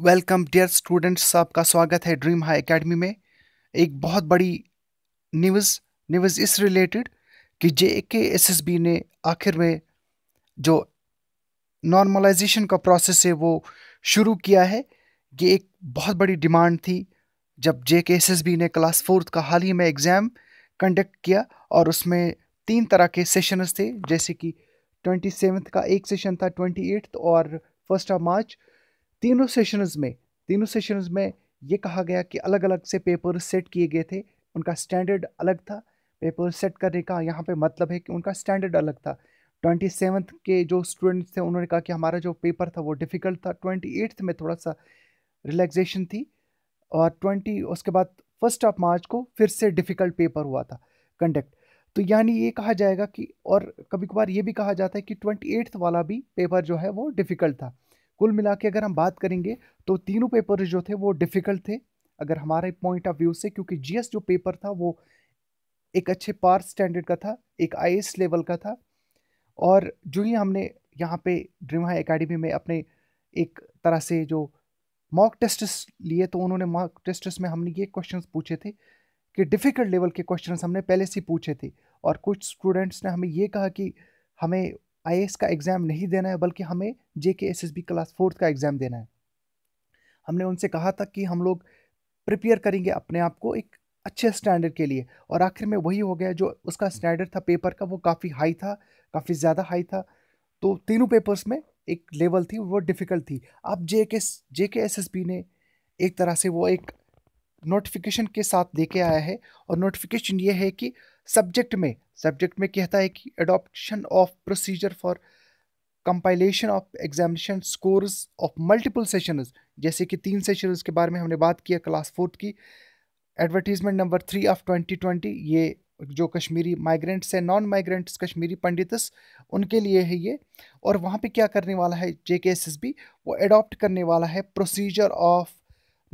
welcome dear students आपका स्वागत है ड्रीम हाई एकेडमी में एक बहुत बड़ी न्यूज़ न्यूज़ इस रिलेटेड कि जे के एस एस बी ने आखिर में जो नॉर्मलाइजेशन का प्रोसेस है वो शुरू किया है ये एक बहुत बड़ी डिमांड थी जब J K S S B ने क्लास फोर्थ का हाल ही में एग्ज़ाम कंडक्ट किया और उसमें तीन तरह के सेशनस थे जैसे कि ट्वेंटी सेवन्थ का एक सेशन था ट्वेंटी एट्थ और फर्स्ट ऑफ मार्च तीनों सेशंस में तीनों सेशंस में ये कहा गया कि अलग अलग से पेपर सेट किए गए थे उनका स्टैंडर्ड अलग था पेपर सेट करने का यहाँ पे मतलब है कि उनका स्टैंडर्ड अलग था ट्वेंटी सेवन्थ के जो स्टूडेंट्स थे उन्होंने कहा कि हमारा जो पेपर था वो डिफ़िकल्ट था ट्वेंटी एट्थ में थोड़ा सा रिलैक्सेशन थी और ट्वेंटी उसके बाद फर्स्ट ऑफ मार्च को फिर से डिफ़िकल्ट पेपर हुआ था कंडक्ट तो यानी ये कहा जाएगा कि और कभी कभार ये भी कहा जाता है कि ट्वेंटी एट्थ वाला भी पेपर जो है वो डिफ़िकल्ट था कुल मिला के अगर हम बात करेंगे तो तीनों पेपर जो थे वो डिफ़िकल्ट थे अगर हमारे पॉइंट ऑफ व्यू से क्योंकि जी जो पेपर था वो एक अच्छे पार स्टैंडर्ड का था एक आई लेवल का था और जो ही हमने यहाँ पे ड्रीम हाई अकेडमी में अपने एक तरह से जो मॉक टेस्टस लिए तो उन्होंने मॉक टेस्टस में हमने ये क्वेश्चंस पूछे थे कि डिफ़िकल्ट लेवल के क्वेश्चंस हमने पहले से पूछे थे और कुछ स्टूडेंट्स ने हमें ये कहा कि हमें आई का एग्ज़ाम नहीं देना है बल्कि हमें J K S S B class fourth का एग्ज़ाम देना है हमने उनसे कहा था कि हम लोग प्रिपेयर करेंगे अपने आप को एक अच्छे स्टैंडर्ड के लिए और आखिर में वही हो गया जो उसका स्टैंडर्ड था पेपर का वो काफ़ी हाई था काफ़ी ज़्यादा हाई था तो तीनों पेपर्स में एक लेवल थी वो डिफ़िकल्ट थी अब जे के जे के एस एस बी ने एक तरह से वो एक नोटिफिकेशन के साथ लेके आया है और नोटिफिकेशन ये है कि सब्जेक्ट में सब्जेक्ट में कहता है कि adoption of procedure for compilation of examination scores of multiple sessions जैसे कि तीन सेशंस के बारे में हमने बात किया क्लास फोर्थ की advertisement number three of twenty twenty ये जो कश्मीरी माइग्रेंट्स हैं नॉन माइग्रेंट्स कश्मीरी पंडितस उनके लिए है ये और वहाँ पे क्या करने वाला है J K S S B वो एडॉप्ट करने वाला है प्रोसीजर ऑफ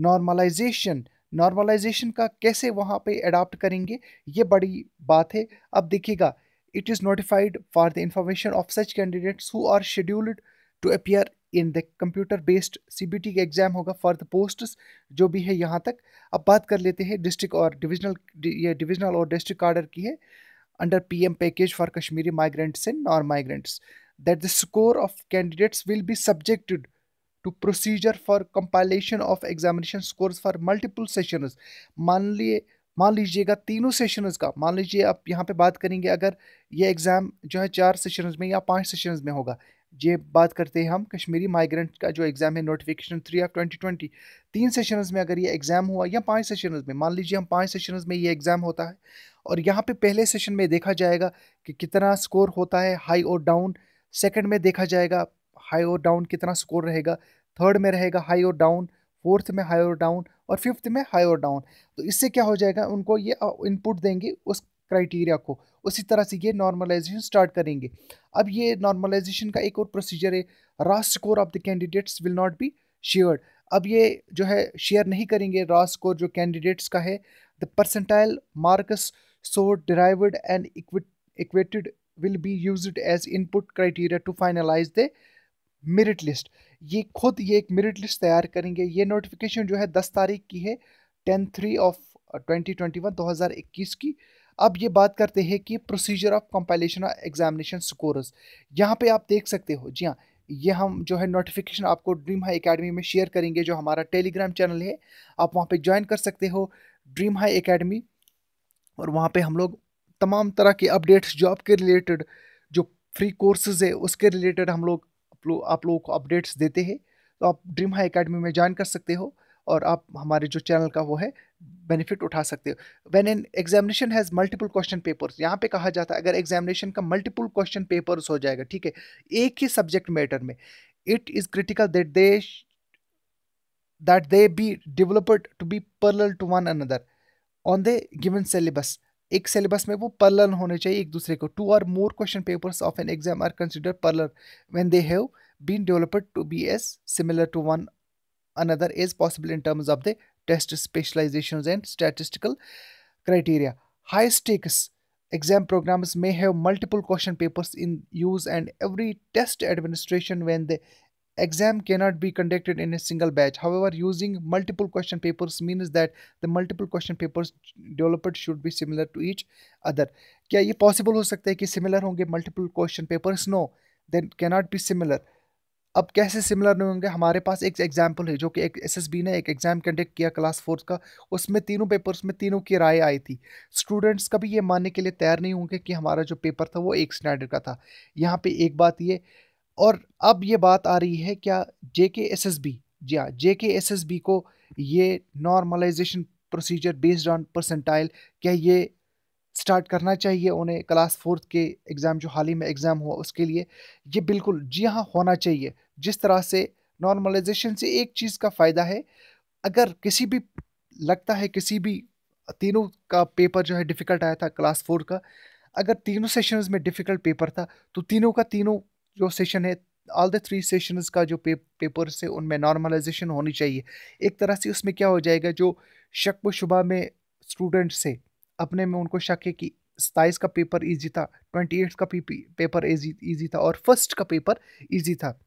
नॉर्मलाइजेशन नॉर्मलाइजेशन का कैसे वहाँ पे अडाप्ट करेंगे ये बड़ी बात है अब देखिएगा it is notified for the information of such candidates who are scheduled to appear in the computer based T का एग्ज़ाम होगा फॉर द पोस्ट्स जो भी है यहाँ तक अब बात कर लेते हैं डिस्ट्रिक्ट और डिविजनल ये डिविजनल और डिस्ट्रिक्ट कार्डर की है under P M package for Kashmiri migrants and non migrants that the score of candidates will be subjected to procedure for compilation of examination scores for multiple sessions मान लिए मान लीजिएगा तीनों sessions का मान लीजिए आप यहाँ पे बात करेंगे अगर ये एग्ज़ाम जो है चार सेशनस में या पांच सेशनस में होगा ये बात करते हैं हम कश्मीरी माइग्रेंट का जो एग्ज़ाम है notification three of twenty twenty तीन सेशनस में अगर ये एग्ज़ाम हुआ या पांच सेशनस में मान लीजिए हम पांच सेशनस में ये एग्ज़ाम होता है और यहाँ पे पहले सेशन में देखा जाएगा कि कितना स्कोर होता है हाई और डाउन सेकंड में देखा जाएगा हाई और डाउन कितना स्कोर रहेगा थर्ड में रहेगा हाई और डाउन फोर्थ में हाई और डाउन और फिफ्थ में हाई और डाउन तो इससे क्या हो जाएगा उनको ये इनपुट देंगे उस क्राइटेरिया को उसी तरह से ये नॉर्मलाइजेशन स्टार्ट करेंगे अब ये नॉर्मलाइजेशन का एक और प्रोसीजर है raw score of the candidates will not be shared अब ये जो है शेयर नहीं करेंगे रॉ स्कोर जो कैंडिडेट्स का है the percentile marks so derived and equated will be used as input criteria to finalise the merit list ये खुद ये एक मेरिट लिस्ट तैयार करेंगे ये नोटिफिकेशन जो है दस तारीख की है ten three of twenty twenty one दो हज़ार इक्कीस की अब ये बात करते हैं कि प्रोसीजर ऑफ कंपाइलेशन और एग्जामिनेशन स्कोरस यहाँ पे आप देख सकते हो जी हाँ ये हम जो है नोटिफिकेशन आपको ड्रीम हाई एकेडमी में शेयर करेंगे जो हमारा टेलीग्राम चैनल है आप वहाँ पे ज्वाइन कर सकते हो ड्रीम हाई एकेडमी और वहाँ पे हम लोग तमाम तरह के अपडेट्स जॉब के रिलेटेड जो फ्री कोर्सेज है उसके रिलेटेड हम लोग आप लोग आप लोगों को अपडेट्स देते हैं तो आप ड्रीम हाई अकेडमी में ज्वाइन कर सकते हो और आप हमारे जो चैनल का वो है बेनिफिट उठा सकते हो when an examination has multiple question papers यहाँ पे कहा जाता है अगर एग्जामिनेशन का मल्टीपल क्वेश्चन पेपर्स हो जाएगा ठीक है एक ही सब्जेक्ट मैटर में it is critical that they that they be developed to be parallel to one another on the given syllabus एक सिलेबस में वो पर्लर होने चाहिए एक दूसरे को टू और more question papers of an exam are consider parallel when they have been developed to be as similar to one another is possible in terms of the test specialisation and statistical criteria high stakes exam programmes में have multiple question papers in use and every test administration when the exam cannot be conducted in a single batch however using multiple question papers means that the multiple question papers developed should be similar to each other kya ye possible ho sakta hai ki similar honge multiple question papers no then cannot be similar अब कैसे similar नहीं होंगे हमारे पास एक example है जो कि एक एसएसबी ने एक एग्ज़ाम कंडक्ट किया क्लास फोर्थ का उसमें तीनों पेपर्स में तीनों की राय आई थी स्टूडेंट्स कभी ये मानने के लिए तैयार नहीं होंगे कि हमारा जो पेपर था वो एक स्टैंडर्ड का था यहाँ पे एक बात ये और अब ये बात आ रही है क्या जे के एस एस बी जी हाँ जे के एस एस बी को ये normalisation procedure based on percentile क्या ये स्टार्ट करना चाहिए उन्हें क्लास फोर्थ के एग्ज़ाम जो हाल ही में एग्ज़ाम हुआ उसके लिए ये बिल्कुल जी हाँ होना चाहिए जिस तरह से नॉर्मलाइजेशन से एक चीज़ का फ़ायदा है अगर किसी भी लगता है किसी भी तीनों का पेपर जो है डिफ़िकल्ट आया था क्लास फोर का अगर तीनों सेशंस में डिफ़िकल्ट पेपर था तो तीनों का तीनों जो सेशन है ऑल द थ्री सेशंस का जो पे, पेपर्स है उनमें नॉर्मलाइजेशन होनी चाहिए एक तरह से उसमें क्या हो जाएगा जो शक व शुबा में स्टूडेंट्स से अपने में उनको शक है कि सताइस का पेपर ईजी था ट्वेंटी एट्थ का पेपर ईजी था और फर्स्ट का पेपर ईजी था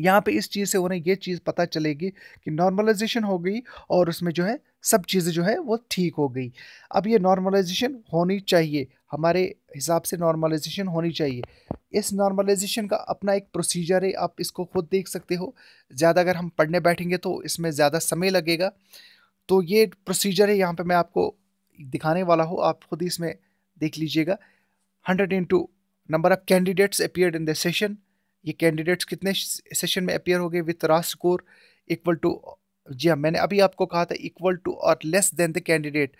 यहाँ पे इस चीज़ से उन्हें ये चीज़ पता चलेगी कि नॉर्मलाइजेशन हो गई और उसमें जो है सब चीज़ें जो है वो ठीक हो गई अब ये नॉर्मलाइजेशन होनी चाहिए हमारे हिसाब से नॉर्मलाइजेशन होनी चाहिए इस नॉर्मलाइजेशन का अपना एक प्रोसीजर है आप इसको खुद देख सकते हो ज़्यादा अगर हम पढ़ने बैठेंगे तो इसमें ज़्यादा समय लगेगा तो ये प्रोसीजर है यहाँ पर मैं आपको दिखाने वाला हूँ आप खुद इसमें देख लीजिएगा hundred into number of candidates appeared in the session ये कैंडिडेट्स कितने सेशन में अपेयर हो गए विथ रा स्कोर इक्वल टू जी हाँ मैंने अभी आपको कहा था इक्वल टू और less than the candidate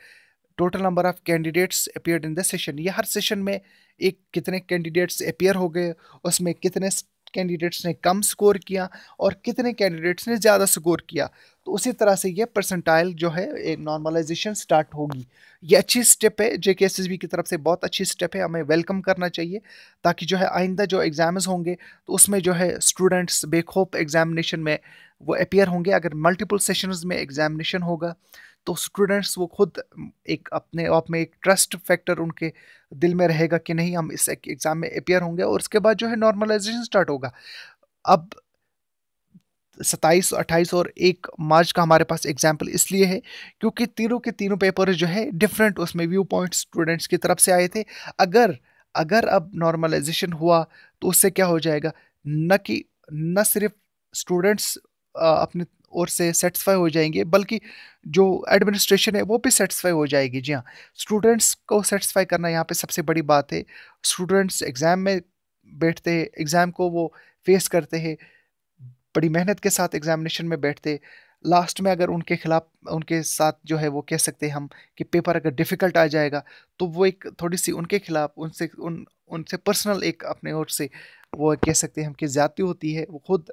total number of candidates appear in the session ये हर सेशन में एक कितने कैंडिडेट्स अपेयर हो गए उसमें कितने कैंडिडेट्स ने कम स्कोर किया और कितने कैंडिडेट्स ने ज़्यादा स्कोर किया तो उसी तरह से ये परसेंटाइल जो है नॉर्मलाइजेशन स्टार्ट होगी ये अच्छी स्टेप है जे की तरफ से बहुत अच्छी स्टेप है हमें वेलकम करना चाहिए ताकि जो है आइंदा जो एग्ज़ाम्स होंगे तो उसमें जो है स्टूडेंट्स बेखौफ एग्ज़ामिनेशन में वो अपेयर होंगे अगर मल्टीपल सेशनज़ में एग्ज़ामिनेशन होगा तो स्टूडेंट्स वो खुद एक अपने आप में एक ट्रस्ट फैक्टर उनके दिल में रहेगा कि नहीं हम इस एग्ज़ाम में अपेयर होंगे और उसके बाद जो है नॉर्मलाइजेशन स्टार्ट होगा अब सत्ताईस अट्ठाईस और एक मार्च का हमारे पास एग्जाम्पल इसलिए है क्योंकि तीनों के तीनों पेपर जो है डिफरेंट उसमें व्यू पॉइंट स्टूडेंट्स की तरफ से आए थे अगर अगर अब नॉर्मलाइजेशन हुआ तो उससे क्या हो जाएगा न कि न सिर्फ स्टूडेंट्स अपने और से सेटिस्फाई हो जाएंगे बल्कि जो एडमिनिस्ट्रेशन है वो भी सेटिस्फाई हो जाएगी जी हाँ स्टूडेंट्स को सेटिस्फाई करना यहाँ पे सबसे बड़ी बात है स्टूडेंट्स एग्ज़ाम में बैठते हैं एग्ज़ाम को वो फेस करते हैं बड़ी मेहनत के साथ एग्ज़ामिनेशन में बैठते लास्ट में अगर उनके खिलाफ उनके साथ जो है वो कह सकते हैं हम कि पेपर अगर डिफ़िकल्ट आ जाएगा तो वो एक थोड़ी सी उनके खिलाफ उनसे उन उनसे पर्सनल एक अपने ओर से वो कह सकते हैं हम कि ज़्यादा होती है वो खुद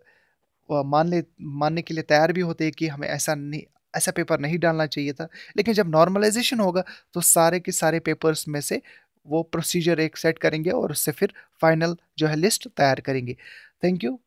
मान ले मानने के लिए तैयार भी होते हैं कि हमें ऐसा नहीं ऐसा पेपर नहीं डालना चाहिए था लेकिन जब नॉर्मलाइजेशन होगा तो सारे के सारे पेपर्स में से वो प्रोसीजर एक सेट करेंगे और उससे फिर फाइनल जो है लिस्ट तैयार करेंगे थैंक यू